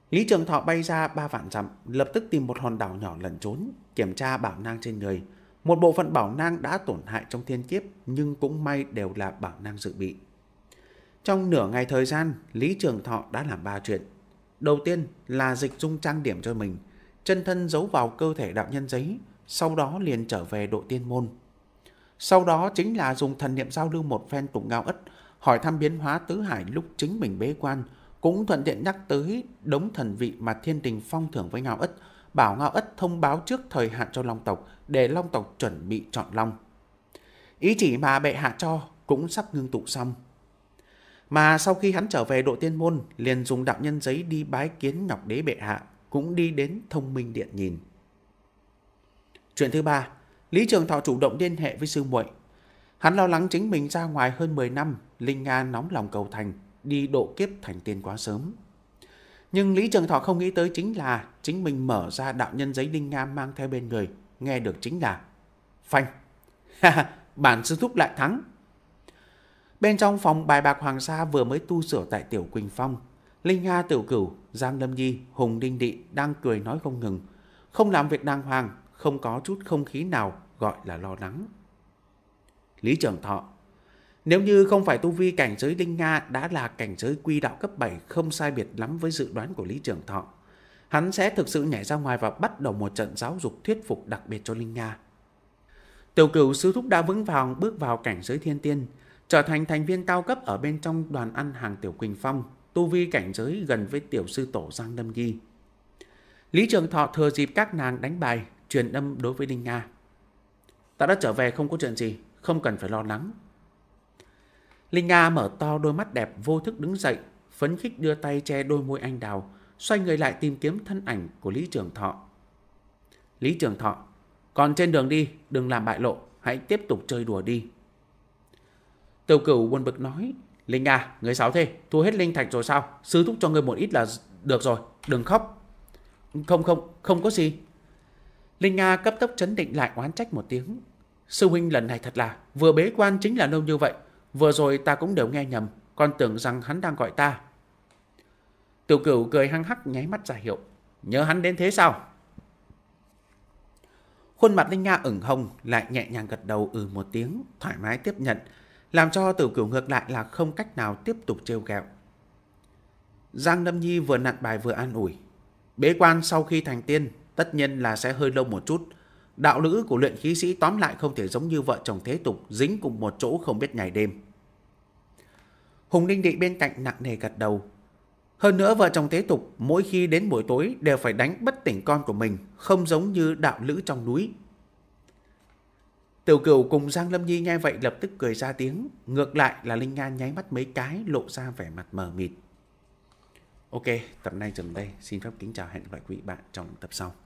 Speaker 1: Lý Trường Thọ bay ra ba vạn dặm, lập tức tìm một hòn đảo nhỏ lẩn trốn, kiểm tra bảo nang trên người. Một bộ phận bảo nang đã tổn hại trong thiên kiếp, nhưng cũng may đều là bảo nang dự bị. Trong nửa ngày thời gian, Lý Trường Thọ đã làm ba chuyện. Đầu tiên là dịch dung trang điểm cho mình, chân thân giấu vào cơ thể đạo nhân giấy, sau đó liền trở về độ tiên môn. Sau đó chính là dùng thần niệm giao lưu một phen tụng ngao ất, hỏi thăm biến hóa tứ hải lúc chính mình bế quan, cũng thuận tiện nhắc tới đống thần vị mà thiên đình phong thưởng với Ngao Ất, bảo Ngao Ất thông báo trước thời hạn cho Long tộc để Long tộc chuẩn bị chọn Long. Ý chỉ mà bệ hạ cho cũng sắp ngưng tụ xong. Mà sau khi hắn trở về độ tiên môn, liền dùng đạo nhân giấy đi bái kiến ngọc đế bệ hạ, cũng đi đến thông minh điện nhìn. Chuyện thứ ba, Lý Trường Thọ chủ động liên hệ với sư muội Hắn lo lắng chính mình ra ngoài hơn 10 năm, Linh Nga nóng lòng cầu thành, đi độ kiếp thành tiên quá sớm. Nhưng Lý Trường Thọ không nghĩ tới chính là chính mình mở ra đạo nhân giấy Linh Nga mang theo bên người, nghe được chính là Phanh! Bản sư thúc lại thắng! Bên trong phòng bài bạc Hoàng Sa vừa mới tu sửa tại Tiểu Quỳnh Phong, Linh Nga Tiểu Cửu, Giang Lâm Nhi, Hùng Đinh Đị đang cười nói không ngừng, không làm việc đàng hoàng, không có chút không khí nào gọi là lo lắng. Lý Trường Thọ. Nếu như không phải tu vi cảnh giới Linh Nga đã là cảnh giới quy đạo cấp 7 không sai biệt lắm với dự đoán của Lý Trường Thọ, hắn sẽ thực sự nhảy ra ngoài và bắt đầu một trận giáo dục thuyết phục đặc biệt cho Linh Nga. Tiểu cửu sư thúc đã vững vàng bước vào cảnh giới thiên tiên, trở thành thành viên cao cấp ở bên trong đoàn ăn hàng Tiểu Quỳnh Phong, tu vi cảnh giới gần với tiểu sư tổ Giang Đâm Ghi. Lý Trường Thọ thừa dịp các nàng đánh bài, truyền âm đối với Linh Nga. Ta đã trở về không có chuyện gì, không cần phải lo lắng. Linh Nga mở to đôi mắt đẹp vô thức đứng dậy, phấn khích đưa tay che đôi môi anh đào, xoay người lại tìm kiếm thân ảnh của Lý Trường Thọ. Lý Trường Thọ, còn trên đường đi, đừng làm bại lộ, hãy tiếp tục chơi đùa đi. Tiêu cửu buồn bực nói, Linh nga người sáu thế, thua hết linh thạch rồi sao? Sư thúc cho người một ít là được rồi, đừng khóc. Không không, không có gì. Linh Nga cấp tốc chấn định lại oán trách một tiếng, Sư huynh lần này thật là vừa bế quan chính là lâu như vậy. Vừa rồi ta cũng đều nghe nhầm, con tưởng rằng hắn đang gọi ta. Tiểu cửu cười hăng hắc nháy mắt giả hiệu. Nhớ hắn đến thế sao? Khuôn mặt Linh Nga ửng hồng lại nhẹ nhàng gật đầu ừ một tiếng, thoải mái tiếp nhận, làm cho tiểu cửu ngược lại là không cách nào tiếp tục trêu ghẹo. Giang Lâm Nhi vừa nặn bài vừa an ủi. Bế quan sau khi thành tiên, tất nhiên là sẽ hơi lâu một chút, Đạo nữ của luyện khí sĩ tóm lại không thể giống như vợ chồng thế tục dính cùng một chỗ không biết ngày đêm. Hùng Ninh Đệ bên cạnh nặng nề gật đầu. Hơn nữa vợ chồng thế tục mỗi khi đến buổi tối đều phải đánh bất tỉnh con của mình, không giống như đạo lữ trong núi. Tiểu cửu cùng Giang Lâm Nhi nghe vậy lập tức cười ra tiếng, ngược lại là Linh Nga nháy mắt mấy cái lộ ra vẻ mặt mờ mịt. Ok, tập này dừng đây. Xin phép kính chào hẹn gặp lại quý bạn trong tập sau.